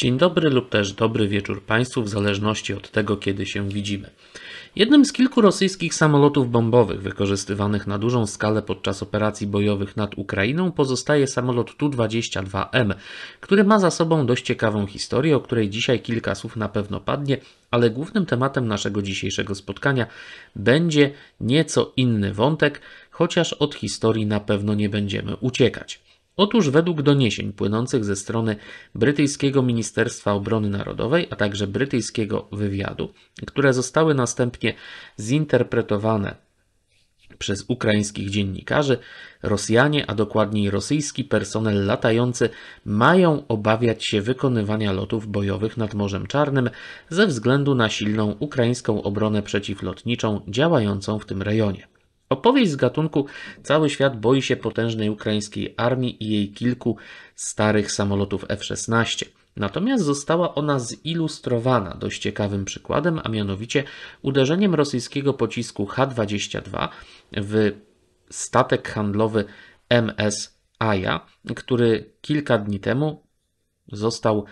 Dzień dobry lub też dobry wieczór Państwu, w zależności od tego, kiedy się widzimy. Jednym z kilku rosyjskich samolotów bombowych wykorzystywanych na dużą skalę podczas operacji bojowych nad Ukrainą pozostaje samolot Tu-22M, który ma za sobą dość ciekawą historię, o której dzisiaj kilka słów na pewno padnie, ale głównym tematem naszego dzisiejszego spotkania będzie nieco inny wątek, chociaż od historii na pewno nie będziemy uciekać. Otóż według doniesień płynących ze strony brytyjskiego Ministerstwa Obrony Narodowej, a także brytyjskiego wywiadu, które zostały następnie zinterpretowane przez ukraińskich dziennikarzy, Rosjanie, a dokładniej rosyjski personel latający mają obawiać się wykonywania lotów bojowych nad Morzem Czarnym ze względu na silną ukraińską obronę przeciwlotniczą działającą w tym rejonie. Opowieść z gatunku Cały świat boi się potężnej ukraińskiej armii i jej kilku starych samolotów F-16. Natomiast została ona zilustrowana dość ciekawym przykładem, a mianowicie uderzeniem rosyjskiego pocisku H-22 w statek handlowy MS Aja, który kilka dni temu został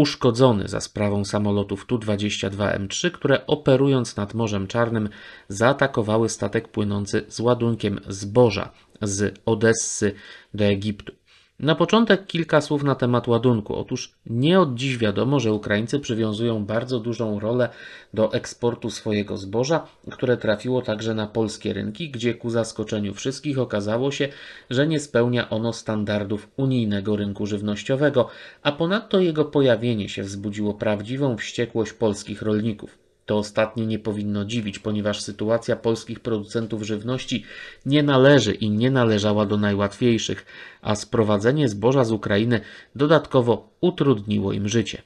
uszkodzony za sprawą samolotów Tu-22M3, które operując nad Morzem Czarnym zaatakowały statek płynący z ładunkiem zboża z Odessy do Egiptu. Na początek kilka słów na temat ładunku. Otóż nie od dziś wiadomo, że Ukraińcy przywiązują bardzo dużą rolę do eksportu swojego zboża, które trafiło także na polskie rynki, gdzie ku zaskoczeniu wszystkich okazało się, że nie spełnia ono standardów unijnego rynku żywnościowego, a ponadto jego pojawienie się wzbudziło prawdziwą wściekłość polskich rolników. To ostatnie nie powinno dziwić, ponieważ sytuacja polskich producentów żywności nie należy i nie należała do najłatwiejszych, a sprowadzenie zboża z Ukrainy dodatkowo utrudniło im życie.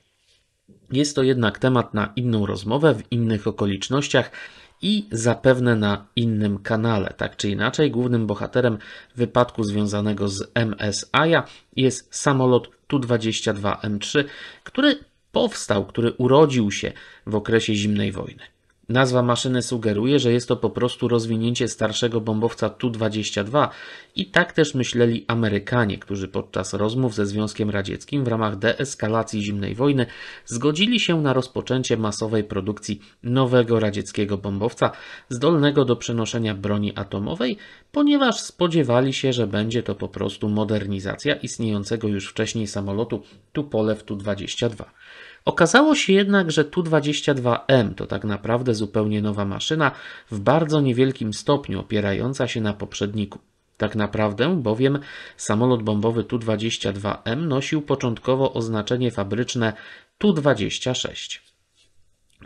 Jest to jednak temat na inną rozmowę w innych okolicznościach i zapewne na innym kanale. Tak czy inaczej, głównym bohaterem wypadku związanego z MSI jest samolot Tu-22M3, który powstał, który urodził się w okresie zimnej wojny. Nazwa maszyny sugeruje, że jest to po prostu rozwinięcie starszego bombowca Tu-22 i tak też myśleli Amerykanie, którzy podczas rozmów ze Związkiem Radzieckim w ramach deeskalacji zimnej wojny zgodzili się na rozpoczęcie masowej produkcji nowego radzieckiego bombowca zdolnego do przenoszenia broni atomowej, ponieważ spodziewali się, że będzie to po prostu modernizacja istniejącego już wcześniej samolotu Tupolew Tu-22. Okazało się jednak, że Tu-22M to tak naprawdę zupełnie nowa maszyna w bardzo niewielkim stopniu opierająca się na poprzedniku. Tak naprawdę bowiem samolot bombowy Tu-22M nosił początkowo oznaczenie fabryczne Tu-26.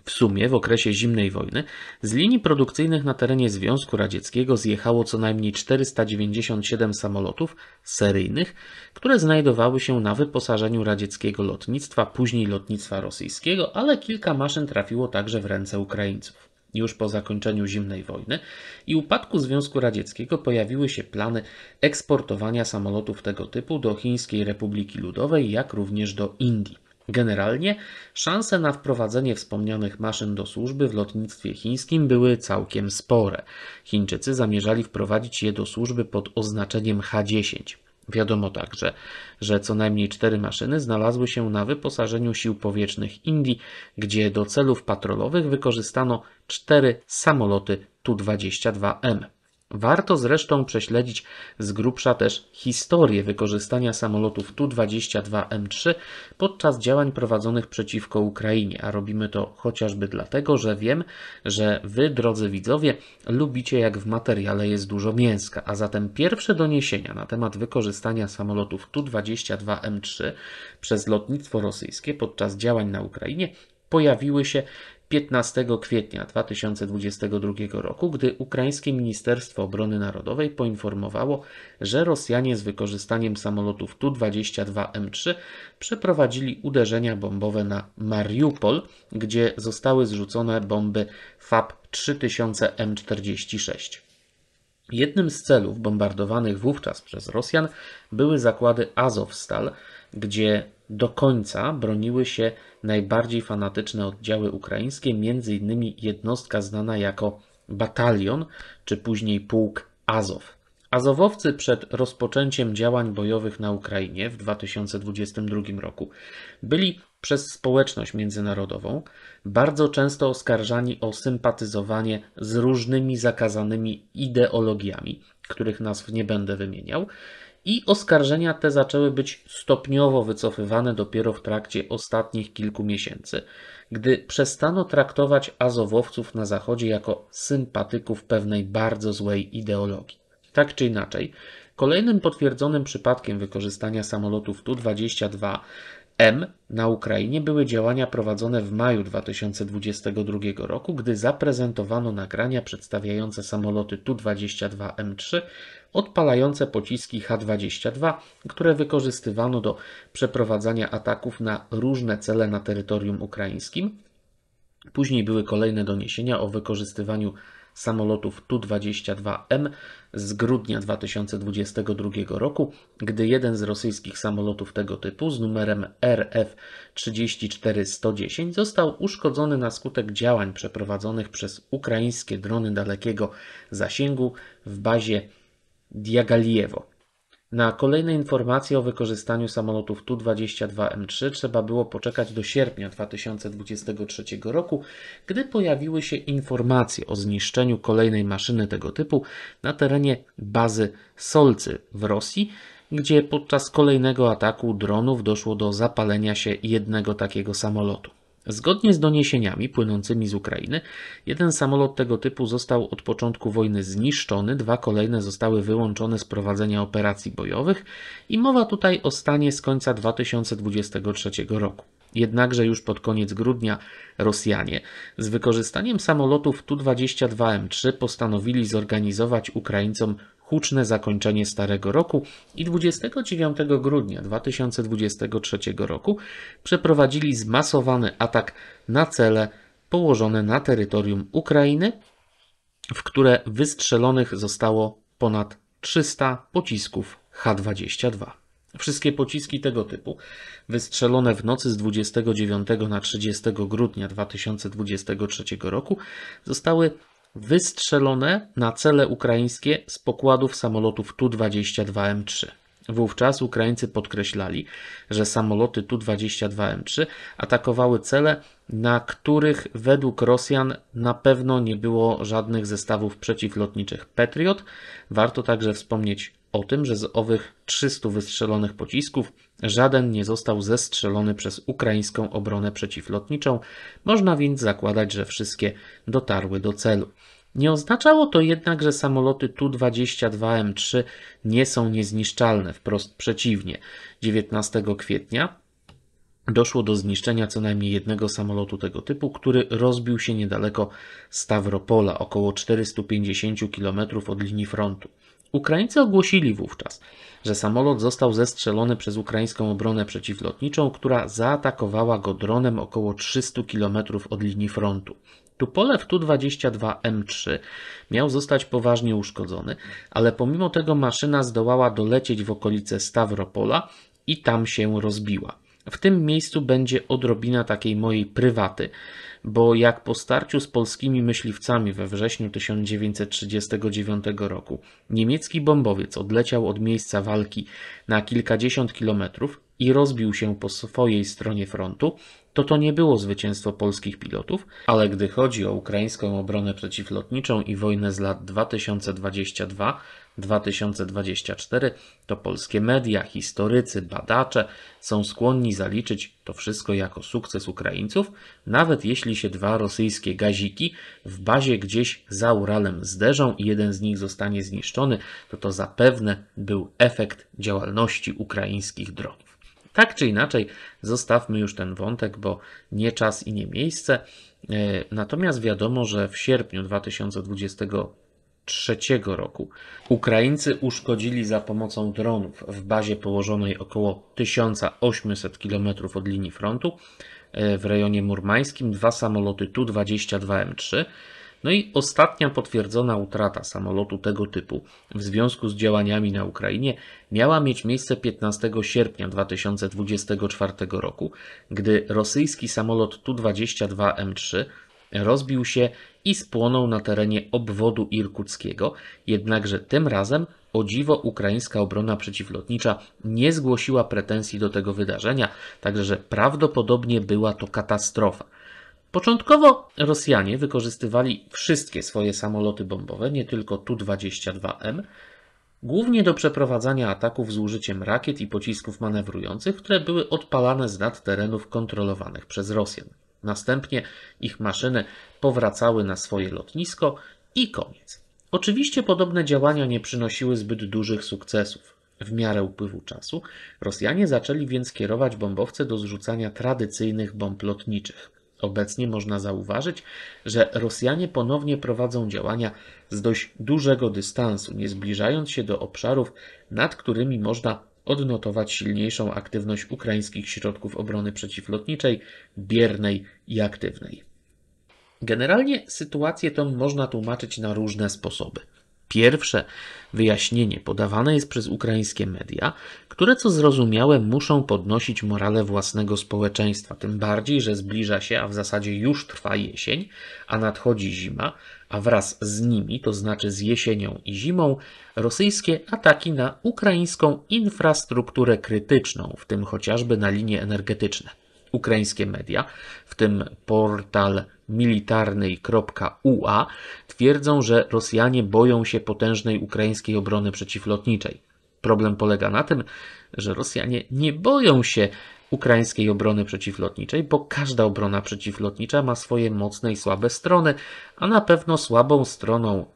W sumie w okresie zimnej wojny z linii produkcyjnych na terenie Związku Radzieckiego zjechało co najmniej 497 samolotów seryjnych, które znajdowały się na wyposażeniu radzieckiego lotnictwa, później lotnictwa rosyjskiego, ale kilka maszyn trafiło także w ręce Ukraińców już po zakończeniu zimnej wojny i upadku Związku Radzieckiego pojawiły się plany eksportowania samolotów tego typu do Chińskiej Republiki Ludowej, jak również do Indii. Generalnie szanse na wprowadzenie wspomnianych maszyn do służby w lotnictwie chińskim były całkiem spore. Chińczycy zamierzali wprowadzić je do służby pod oznaczeniem H10. Wiadomo także, że co najmniej cztery maszyny znalazły się na wyposażeniu sił powietrznych Indii, gdzie do celów patrolowych wykorzystano cztery samoloty Tu-22M. Warto zresztą prześledzić z grubsza też historię wykorzystania samolotów Tu-22M3 podczas działań prowadzonych przeciwko Ukrainie, a robimy to chociażby dlatego, że wiem, że Wy, drodzy widzowie, lubicie jak w materiale jest dużo mięska, a zatem pierwsze doniesienia na temat wykorzystania samolotów Tu-22M3 przez lotnictwo rosyjskie podczas działań na Ukrainie pojawiły się 15 kwietnia 2022 roku, gdy ukraińskie Ministerstwo Obrony Narodowej poinformowało, że Rosjanie z wykorzystaniem samolotów Tu-22M3 przeprowadzili uderzenia bombowe na Mariupol, gdzie zostały zrzucone bomby FAB-3000M46. Jednym z celów bombardowanych wówczas przez Rosjan były zakłady Azovstal, gdzie do końca broniły się najbardziej fanatyczne oddziały ukraińskie, m.in. jednostka znana jako batalion, czy później pułk Azow. Azowowcy przed rozpoczęciem działań bojowych na Ukrainie w 2022 roku byli przez społeczność międzynarodową bardzo często oskarżani o sympatyzowanie z różnymi zakazanymi ideologiami, których nazw nie będę wymieniał, i oskarżenia te zaczęły być stopniowo wycofywane dopiero w trakcie ostatnich kilku miesięcy, gdy przestano traktować azowowców na Zachodzie jako sympatyków pewnej bardzo złej ideologii. Tak czy inaczej, Kolejnym potwierdzonym przypadkiem wykorzystania samolotów Tu-22 M na Ukrainie były działania prowadzone w maju 2022 roku, gdy zaprezentowano nagrania przedstawiające samoloty Tu-22M3 odpalające pociski H-22, które wykorzystywano do przeprowadzania ataków na różne cele na terytorium ukraińskim. Później były kolejne doniesienia o wykorzystywaniu samolotów Tu-22M z grudnia 2022 roku, gdy jeden z rosyjskich samolotów tego typu z numerem RF-34110 został uszkodzony na skutek działań przeprowadzonych przez ukraińskie drony dalekiego zasięgu w bazie Diagaliewo. Na kolejne informacje o wykorzystaniu samolotów Tu-22M3 trzeba było poczekać do sierpnia 2023 roku, gdy pojawiły się informacje o zniszczeniu kolejnej maszyny tego typu na terenie bazy Solcy w Rosji, gdzie podczas kolejnego ataku dronów doszło do zapalenia się jednego takiego samolotu. Zgodnie z doniesieniami płynącymi z Ukrainy, jeden samolot tego typu został od początku wojny zniszczony, dwa kolejne zostały wyłączone z prowadzenia operacji bojowych i mowa tutaj o stanie z końca 2023 roku. Jednakże już pod koniec grudnia Rosjanie z wykorzystaniem samolotów Tu-22M3 postanowili zorganizować Ukraińcom huczne zakończenie Starego Roku i 29 grudnia 2023 roku przeprowadzili zmasowany atak na cele położone na terytorium Ukrainy, w które wystrzelonych zostało ponad 300 pocisków H-22. Wszystkie pociski tego typu, wystrzelone w nocy z 29 na 30 grudnia 2023 roku, zostały wystrzelone na cele ukraińskie z pokładów samolotów Tu-22M3. Wówczas Ukraińcy podkreślali, że samoloty Tu-22M3 atakowały cele, na których według Rosjan na pewno nie było żadnych zestawów przeciwlotniczych Patriot. Warto także wspomnieć o tym, że z owych 300 wystrzelonych pocisków żaden nie został zestrzelony przez ukraińską obronę przeciwlotniczą, można więc zakładać, że wszystkie dotarły do celu. Nie oznaczało to jednak, że samoloty Tu-22M3 nie są niezniszczalne, wprost przeciwnie. 19 kwietnia doszło do zniszczenia co najmniej jednego samolotu tego typu, który rozbił się niedaleko Stawropola, około 450 km od linii frontu. Ukraińcy ogłosili wówczas, że samolot został zestrzelony przez ukraińską obronę przeciwlotniczą, która zaatakowała go dronem około 300 km od linii frontu. Tupolew Tu-22M3 miał zostać poważnie uszkodzony, ale pomimo tego maszyna zdołała dolecieć w okolice Stawropola i tam się rozbiła. W tym miejscu będzie odrobina takiej mojej prywaty bo jak po starciu z polskimi myśliwcami we wrześniu 1939 roku niemiecki bombowiec odleciał od miejsca walki na kilkadziesiąt kilometrów i rozbił się po swojej stronie frontu, to to nie było zwycięstwo polskich pilotów, ale gdy chodzi o ukraińską obronę przeciwlotniczą i wojnę z lat 2022, 2024, to polskie media, historycy, badacze są skłonni zaliczyć to wszystko jako sukces Ukraińców, nawet jeśli się dwa rosyjskie gaziki w bazie gdzieś za Uralem zderzą i jeden z nich zostanie zniszczony, to to zapewne był efekt działalności ukraińskich dronów. Tak czy inaczej, zostawmy już ten wątek, bo nie czas i nie miejsce. E, natomiast wiadomo, że w sierpniu 2020 1943 roku. Ukraińcy uszkodzili za pomocą dronów w bazie położonej około 1800 km od linii frontu e, w rejonie murmańskim dwa samoloty Tu-22M3. No i ostatnia potwierdzona utrata samolotu tego typu w związku z działaniami na Ukrainie miała mieć miejsce 15 sierpnia 2024 roku, gdy rosyjski samolot Tu-22M3 rozbił się i spłonął na terenie obwodu irkuckiego, jednakże tym razem o dziwo ukraińska obrona przeciwlotnicza nie zgłosiła pretensji do tego wydarzenia, także że prawdopodobnie była to katastrofa. Początkowo Rosjanie wykorzystywali wszystkie swoje samoloty bombowe, nie tylko Tu-22M, głównie do przeprowadzania ataków z użyciem rakiet i pocisków manewrujących, które były odpalane z nad terenów kontrolowanych przez Rosjan. Następnie ich maszyny powracały na swoje lotnisko i koniec. Oczywiście podobne działania nie przynosiły zbyt dużych sukcesów. W miarę upływu czasu Rosjanie zaczęli więc kierować bombowce do zrzucania tradycyjnych bomb lotniczych. Obecnie można zauważyć, że Rosjanie ponownie prowadzą działania z dość dużego dystansu, nie zbliżając się do obszarów, nad którymi można odnotować silniejszą aktywność ukraińskich środków obrony przeciwlotniczej, biernej i aktywnej. Generalnie sytuację tę można tłumaczyć na różne sposoby. Pierwsze wyjaśnienie podawane jest przez ukraińskie media, które co zrozumiałe muszą podnosić morale własnego społeczeństwa, tym bardziej, że zbliża się, a w zasadzie już trwa jesień, a nadchodzi zima, a wraz z nimi, to znaczy z jesienią i zimą, rosyjskie ataki na ukraińską infrastrukturę krytyczną, w tym chociażby na linie energetyczne. Ukraińskie media, w tym portal militarnej.ua twierdzą, że Rosjanie boją się potężnej ukraińskiej obrony przeciwlotniczej. Problem polega na tym, że Rosjanie nie boją się ukraińskiej obrony przeciwlotniczej, bo każda obrona przeciwlotnicza ma swoje mocne i słabe strony, a na pewno słabą stroną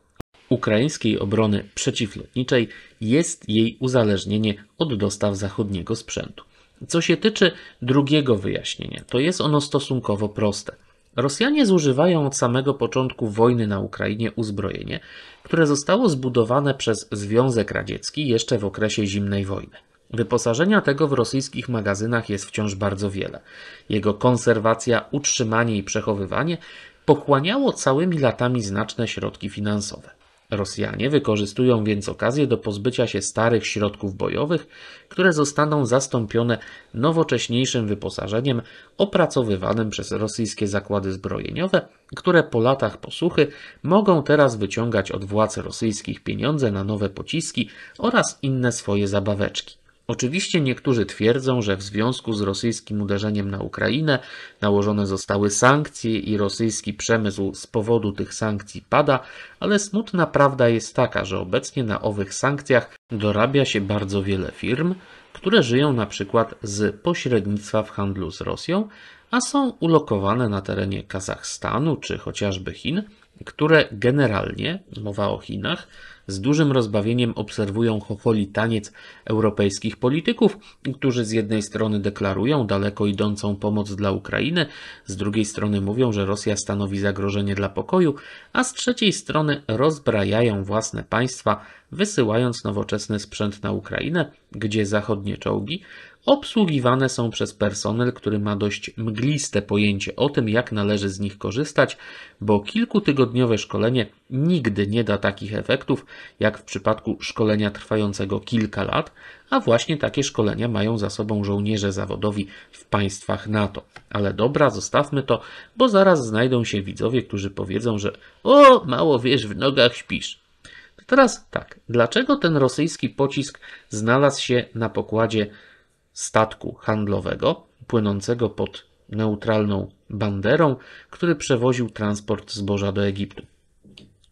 ukraińskiej obrony przeciwlotniczej jest jej uzależnienie od dostaw zachodniego sprzętu. Co się tyczy drugiego wyjaśnienia, to jest ono stosunkowo proste. Rosjanie zużywają od samego początku wojny na Ukrainie uzbrojenie, które zostało zbudowane przez Związek Radziecki jeszcze w okresie zimnej wojny. Wyposażenia tego w rosyjskich magazynach jest wciąż bardzo wiele. Jego konserwacja, utrzymanie i przechowywanie pochłaniało całymi latami znaczne środki finansowe. Rosjanie wykorzystują więc okazję do pozbycia się starych środków bojowych, które zostaną zastąpione nowocześniejszym wyposażeniem opracowywanym przez rosyjskie zakłady zbrojeniowe, które po latach posuchy mogą teraz wyciągać od władz rosyjskich pieniądze na nowe pociski oraz inne swoje zabaweczki. Oczywiście niektórzy twierdzą, że w związku z rosyjskim uderzeniem na Ukrainę nałożone zostały sankcje i rosyjski przemysł z powodu tych sankcji pada, ale smutna prawda jest taka, że obecnie na owych sankcjach dorabia się bardzo wiele firm, które żyją na przykład z pośrednictwa w handlu z Rosją, a są ulokowane na terenie Kazachstanu czy chociażby Chin, które generalnie, mowa o Chinach, z dużym rozbawieniem obserwują chocholi taniec europejskich polityków, którzy z jednej strony deklarują daleko idącą pomoc dla Ukrainy, z drugiej strony mówią, że Rosja stanowi zagrożenie dla pokoju, a z trzeciej strony rozbrajają własne państwa, wysyłając nowoczesny sprzęt na Ukrainę, gdzie zachodnie czołgi obsługiwane są przez personel, który ma dość mgliste pojęcie o tym, jak należy z nich korzystać, bo kilkutygodniowe szkolenie nigdy nie da takich efektów, jak w przypadku szkolenia trwającego kilka lat, a właśnie takie szkolenia mają za sobą żołnierze zawodowi w państwach NATO. Ale dobra, zostawmy to, bo zaraz znajdą się widzowie, którzy powiedzą, że o, mało wiesz, w nogach śpisz. teraz tak, dlaczego ten rosyjski pocisk znalazł się na pokładzie statku handlowego płynącego pod neutralną banderą, który przewoził transport zboża do Egiptu.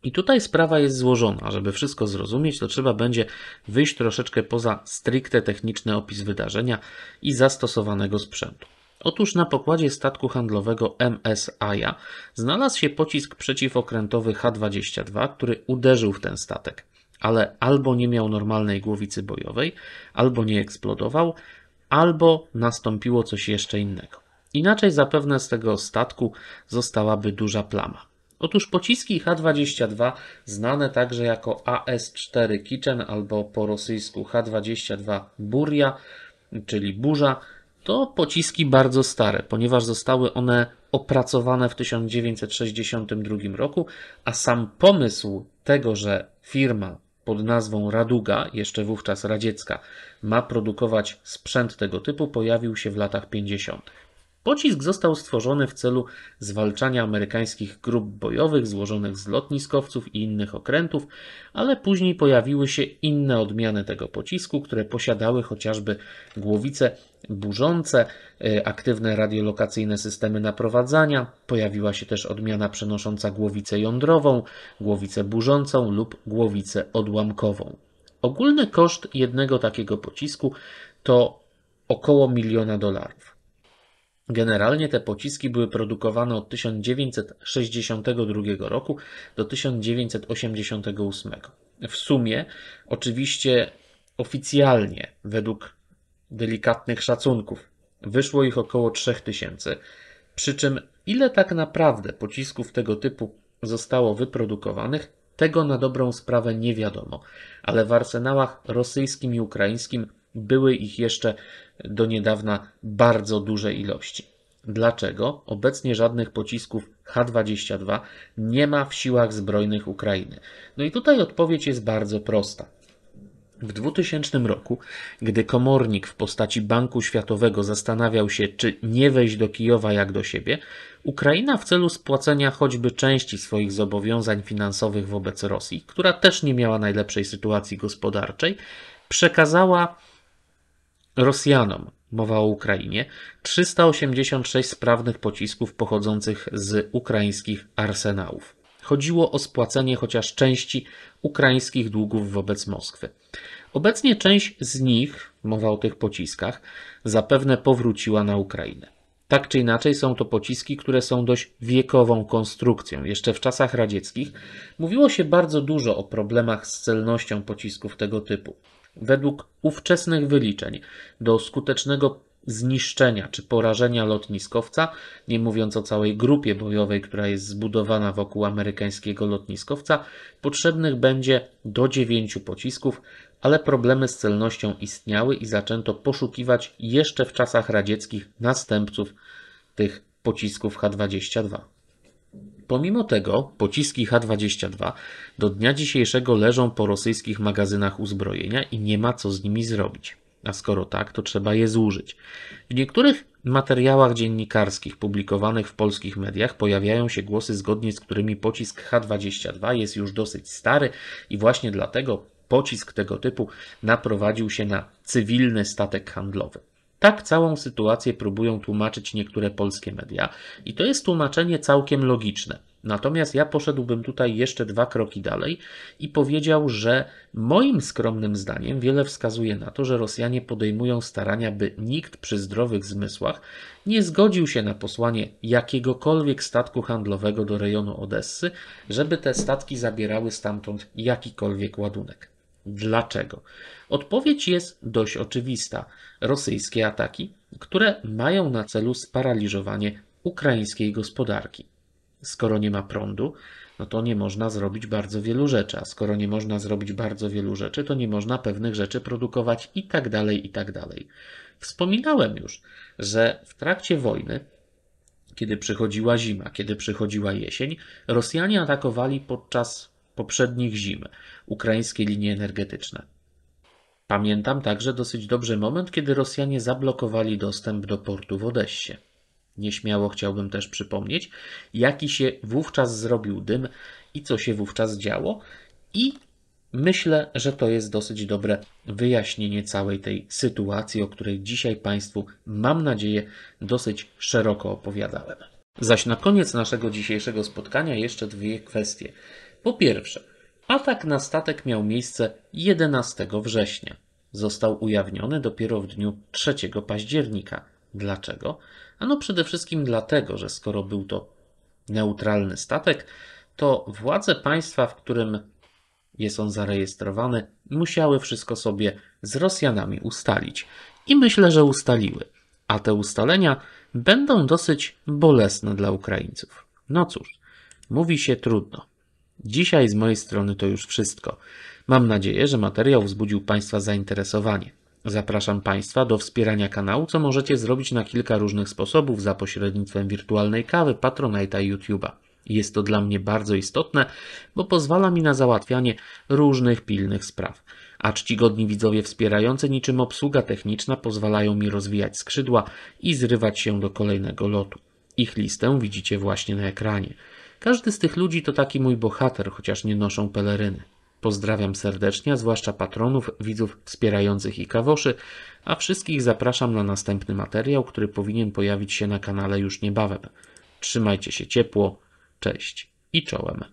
I tutaj sprawa jest złożona. Żeby wszystko zrozumieć, to trzeba będzie wyjść troszeczkę poza stricte techniczny opis wydarzenia i zastosowanego sprzętu. Otóż na pokładzie statku handlowego MS Aja znalazł się pocisk przeciwokrętowy H-22, który uderzył w ten statek, ale albo nie miał normalnej głowicy bojowej, albo nie eksplodował, albo nastąpiło coś jeszcze innego. Inaczej zapewne z tego statku zostałaby duża plama. Otóż pociski H-22, znane także jako AS-4 Kitchen albo po rosyjsku H-22 Buria, czyli burza, to pociski bardzo stare, ponieważ zostały one opracowane w 1962 roku, a sam pomysł tego, że firma pod nazwą Raduga, jeszcze wówczas radziecka, ma produkować sprzęt tego typu, pojawił się w latach 50. Pocisk został stworzony w celu zwalczania amerykańskich grup bojowych złożonych z lotniskowców i innych okrętów, ale później pojawiły się inne odmiany tego pocisku, które posiadały chociażby głowice burzące, y, aktywne radiolokacyjne systemy naprowadzania. Pojawiła się też odmiana przenosząca głowicę jądrową, głowicę burzącą lub głowicę odłamkową. Ogólny koszt jednego takiego pocisku to około miliona dolarów. Generalnie te pociski były produkowane od 1962 roku do 1988. W sumie, oczywiście oficjalnie, według delikatnych szacunków, wyszło ich około 3000. Przy czym, ile tak naprawdę pocisków tego typu zostało wyprodukowanych, tego na dobrą sprawę nie wiadomo, ale w arsenałach rosyjskim i ukraińskim były ich jeszcze do niedawna bardzo duże ilości. Dlaczego obecnie żadnych pocisków H-22 nie ma w siłach zbrojnych Ukrainy? No i tutaj odpowiedź jest bardzo prosta. W 2000 roku, gdy komornik w postaci Banku Światowego zastanawiał się, czy nie wejść do Kijowa jak do siebie, Ukraina w celu spłacenia choćby części swoich zobowiązań finansowych wobec Rosji, która też nie miała najlepszej sytuacji gospodarczej, przekazała Rosjanom, mowa o Ukrainie, 386 sprawnych pocisków pochodzących z ukraińskich arsenałów. Chodziło o spłacenie chociaż części ukraińskich długów wobec Moskwy. Obecnie część z nich, mowa o tych pociskach, zapewne powróciła na Ukrainę. Tak czy inaczej są to pociski, które są dość wiekową konstrukcją. Jeszcze w czasach radzieckich mówiło się bardzo dużo o problemach z celnością pocisków tego typu. Według ówczesnych wyliczeń do skutecznego zniszczenia czy porażenia lotniskowca, nie mówiąc o całej grupie bojowej, która jest zbudowana wokół amerykańskiego lotniskowca, potrzebnych będzie do dziewięciu pocisków, ale problemy z celnością istniały i zaczęto poszukiwać jeszcze w czasach radzieckich następców tych pocisków H-22. Pomimo tego pociski H-22 do dnia dzisiejszego leżą po rosyjskich magazynach uzbrojenia i nie ma co z nimi zrobić. A skoro tak, to trzeba je zużyć. W niektórych materiałach dziennikarskich publikowanych w polskich mediach pojawiają się głosy, zgodnie z którymi pocisk H-22 jest już dosyć stary i właśnie dlatego pocisk tego typu naprowadził się na cywilny statek handlowy. Tak całą sytuację próbują tłumaczyć niektóre polskie media. I to jest tłumaczenie całkiem logiczne. Natomiast ja poszedłbym tutaj jeszcze dwa kroki dalej i powiedział, że moim skromnym zdaniem wiele wskazuje na to, że Rosjanie podejmują starania, by nikt przy zdrowych zmysłach nie zgodził się na posłanie jakiegokolwiek statku handlowego do rejonu Odessy, żeby te statki zabierały stamtąd jakikolwiek ładunek. Dlaczego? Odpowiedź jest dość oczywista. Rosyjskie ataki, które mają na celu sparaliżowanie ukraińskiej gospodarki. Skoro nie ma prądu, no to nie można zrobić bardzo wielu rzeczy, a skoro nie można zrobić bardzo wielu rzeczy, to nie można pewnych rzeczy produkować i tak dalej, i tak dalej. Wspominałem już, że w trakcie wojny, kiedy przychodziła zima, kiedy przychodziła jesień, Rosjanie atakowali podczas poprzednich zim ukraińskie linie energetyczne. Pamiętam także dosyć dobrze moment, kiedy Rosjanie zablokowali dostęp do portu w Odessie. Nieśmiało chciałbym też przypomnieć, jaki się wówczas zrobił dym i co się wówczas działo, i myślę, że to jest dosyć dobre wyjaśnienie całej tej sytuacji, o której dzisiaj Państwu, mam nadzieję, dosyć szeroko opowiadałem. Zaś na koniec naszego dzisiejszego spotkania jeszcze dwie kwestie. Po pierwsze, atak na statek miał miejsce 11 września. Został ujawniony dopiero w dniu 3 października. Dlaczego? Ano przede wszystkim dlatego, że skoro był to neutralny statek, to władze państwa, w którym jest on zarejestrowany, musiały wszystko sobie z Rosjanami ustalić. I myślę, że ustaliły. A te ustalenia będą dosyć bolesne dla Ukraińców. No cóż, mówi się trudno. Dzisiaj z mojej strony to już wszystko. Mam nadzieję, że materiał wzbudził Państwa zainteresowanie. Zapraszam Państwa do wspierania kanału, co możecie zrobić na kilka różnych sposobów za pośrednictwem wirtualnej kawy, patronajta i YouTube'a. Jest to dla mnie bardzo istotne, bo pozwala mi na załatwianie różnych pilnych spraw. A czcigodni widzowie wspierający niczym obsługa techniczna pozwalają mi rozwijać skrzydła i zrywać się do kolejnego lotu. Ich listę widzicie właśnie na ekranie. Każdy z tych ludzi to taki mój bohater, chociaż nie noszą peleryny. Pozdrawiam serdecznie, zwłaszcza patronów, widzów wspierających i kawoszy, a wszystkich zapraszam na następny materiał, który powinien pojawić się na kanale już niebawem. Trzymajcie się ciepło, cześć i czołem.